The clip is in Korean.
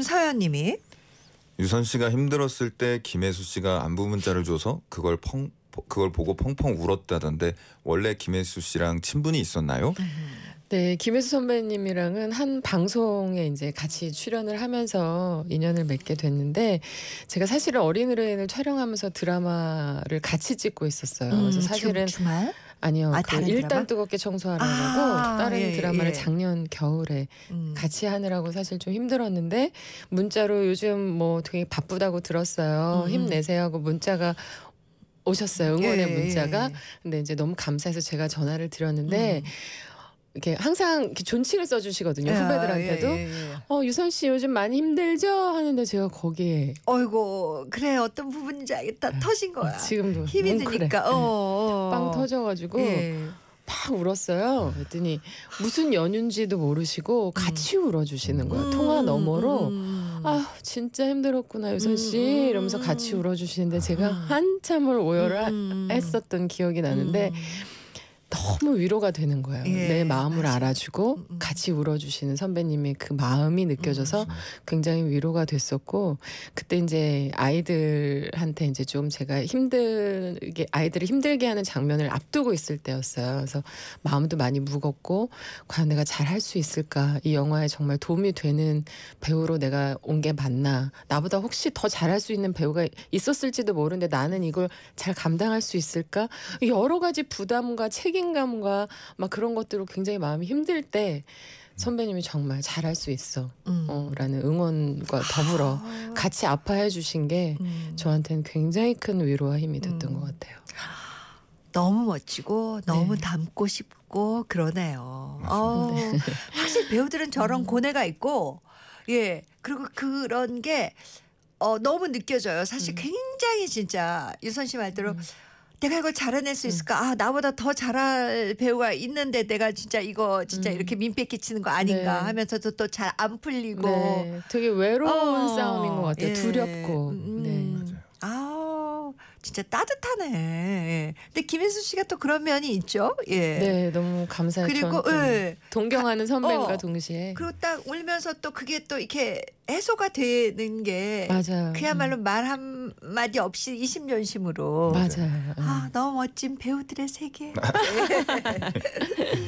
서연님이 유선 씨가 힘들었을 때 김혜수 씨가 안부 문자를 줘서 그걸 펑 그걸 보고 펑펑 울었다던데 원래 김혜수 씨랑 친분이 있었나요? 네, 김혜수 선배님이랑은 한 방송에 이제 같이 출연을 하면서 인연을 맺게 됐는데 제가 사실은 어린의뢰인을 촬영하면서 드라마를 같이 찍고 있었어요. 음, 그래서 사실은 주말? 아니요. 아, 그 일단 드라마? 뜨겁게 청소하라고 아, 다른 예, 드라마를 예. 작년 겨울에 음. 같이 하느라고 사실 좀 힘들었는데 문자로 요즘 뭐 되게 바쁘다고 들었어요. 음. 힘내세요 하고 문자가 오셨어요. 응원의 예, 예 문자가. 예. 근데 이제 너무 감사해서 제가 전화를 드렸는데 음. 이렇게 항상 이렇게 존칭을 써주시거든요 예, 후배들한테도 아, 예, 예. 어 유선 씨 요즘 많이 힘들죠 하는데 제가 거기에 어이고 그래 어떤 부분인지 알겠다 네. 터진 거야 지금도 힘이 드니까 어, 네. 어, 어. 빵 터져가지고 예. 막 울었어요 그랬더니 무슨 연인지도 모르시고 음. 같이 음. 울어주시는 거예요 음, 통화 너머로 음, 음. 아 진짜 힘들었구나 유선 씨 음, 이러면서 같이 울어주시는데 제가 아. 한참을 오열을 했었던 기억이 나는데. 너무 위로가 되는 거예요. 예, 내 마음을 맞아. 알아주고 음, 음. 같이 울어주시는 선배님의 그 마음이 느껴져서 음, 굉장히 위로가 됐었고 그때 이제 아이들한테 이제 좀 제가 힘들게 아이들을 힘들게 하는 장면을 앞두고 있을 때였어요. 그래서 마음도 많이 무겁고 과연 내가 잘할 수 있을까? 이 영화에 정말 도움이 되는 배우로 내가 온 게 맞나? 나보다 혹시 더 잘할 수 있는 배우가 있었을지도 모르는데 나는 이걸 잘 감당할 수 있을까? 여러 가지 부담과 책임 책임감과 막 그런 것들로 굉장히 마음이 힘들 때 선배님이 정말 잘할 수 있어 음. 어, 라는 응원과 더불어 아. 같이 아파해 주신 게 음. 저한테는 굉장히 큰 위로와 힘이 됐던 음. 것 같아요. 너무 멋지고 너무 네. 닮고 싶고 그러네요. 어, 네. 실 배우들은 저런 음. 고뇌가 있고 예 그리고 그런 게 어, 너무 느껴져요. 사실 음. 굉장히 진짜 유선 씨 말대로 음. 내가 이걸 잘해낼 수 음. 있을까? 아 나보다 더 잘할 배우가 있는데 내가 진짜 이거 진짜 음. 이렇게 민폐 끼치는 거 아닌가 네. 하면서도 또 잘 안 풀리고 네. 되게 외로운 어. 싸움인 것 같아요. 예. 두렵고. 음. 네. 맞아요. 아 진짜 따뜻하네. 예. 근데 김혜수 씨가 또 그런 면이 있죠. 예. 네, 너무 감사해요. 그리고 예. 동경하는 선배과 어, 동시에 그리고 딱 울면서 또 그게 또 이렇게 해소가 되는 게 맞아요. 그야말로 음. 말 한마디 없이 20년심으로 맞아요. 아, 음. 너무 멋진 배우들의 세계. 네.